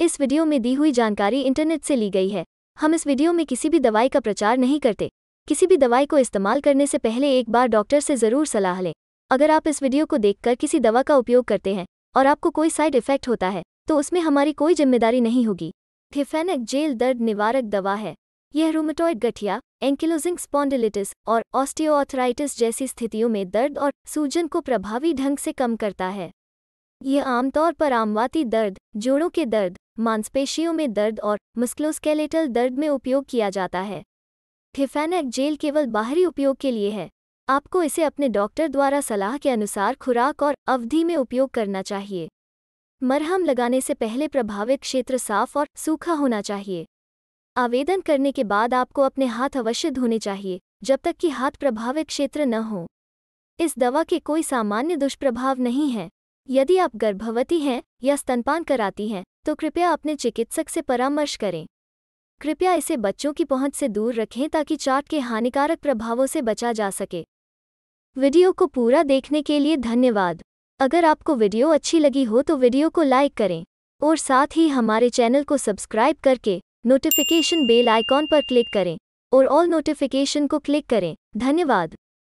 इस वीडियो में दी हुई जानकारी इंटरनेट से ली गई है हम इस वीडियो में किसी भी दवाई का प्रचार नहीं करते किसी भी दवाई को इस्तेमाल करने से पहले एक बार डॉक्टर से ज़रूर सलाह लें अगर आप इस वीडियो को देखकर किसी दवा का उपयोग करते हैं और आपको कोई साइड इफेक्ट होता है तो उसमें हमारी कोई जिम्मेदारी नहीं होगी थिफेनक जेल दर्द निवारक दवा है यह रूमेटॉइड गठिया एंकिलोजिंग स्पॉन्डिलिटिस और ऑस्टियोआर्थराइटिस जैसी स्थितियों में दर्द और सूजन को प्रभावी ढंग से कम करता है यह आमतौर पर आमवाती दर्द जोड़ों के दर्द मांसपेशियों में दर्द और मस्क्लोस्केलेटल दर्द में उपयोग किया जाता है थिफेनेक जेल केवल बाहरी उपयोग के लिए है आपको इसे अपने डॉक्टर द्वारा सलाह के अनुसार खुराक और अवधि में उपयोग करना चाहिए मरहम लगाने से पहले प्रभावित क्षेत्र साफ और सूखा होना चाहिए आवेदन करने के बाद आपको अपने हाथ अवश्य धोने चाहिए जब तक कि हाथ प्रभावित क्षेत्र न हो इस दवा के कोई सामान्य दुष्प्रभाव नहीं हैं यदि आप गर्भवती हैं या स्तनपान कराती हैं तो कृपया अपने चिकित्सक से परामर्श करें कृपया इसे बच्चों की पहुंच से दूर रखें ताकि चाट के हानिकारक प्रभावों से बचा जा सके वीडियो को पूरा देखने के लिए धन्यवाद अगर आपको वीडियो अच्छी लगी हो तो वीडियो को लाइक करें और साथ ही हमारे चैनल को सब्सक्राइब करके नोटिफिकेशन बेल आइकॉन पर क्लिक करें और ऑल नोटिफिकेशन को क्लिक करें धन्यवाद